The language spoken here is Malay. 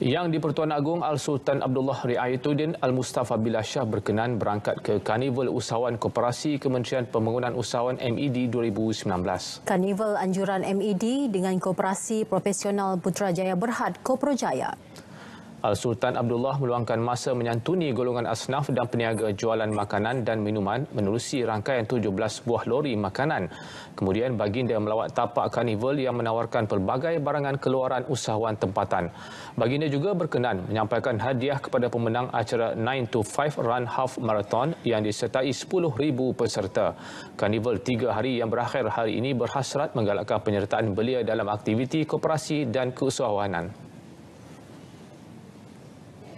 Yang di-Pertuan Agong Al-Sultan Abdullah Riayatuddin Al-Mustafa Billah Shah berkenan berangkat ke Karnival Usahawan Koperasi Kementerian Pembangunan Usahawan MED 2019. Karnival anjuran MED dengan Koperasi Profesional Putrajaya Berhad Koprojaya. Sultan Abdullah meluangkan masa menyantuni golongan asnaf dan peniaga jualan makanan dan minuman menerusi rangkaian 17 buah lori makanan. Kemudian baginda melawat tapak karnival yang menawarkan pelbagai barangan keluaran usahawan tempatan. Baginda juga berkenan menyampaikan hadiah kepada pemenang acara 9 to 5 Run Half Marathon yang disertai 10,000 peserta. Karnival tiga hari yang berakhir hari ini berhasrat menggalakkan penyertaan belia dalam aktiviti koperasi dan keusahawanan.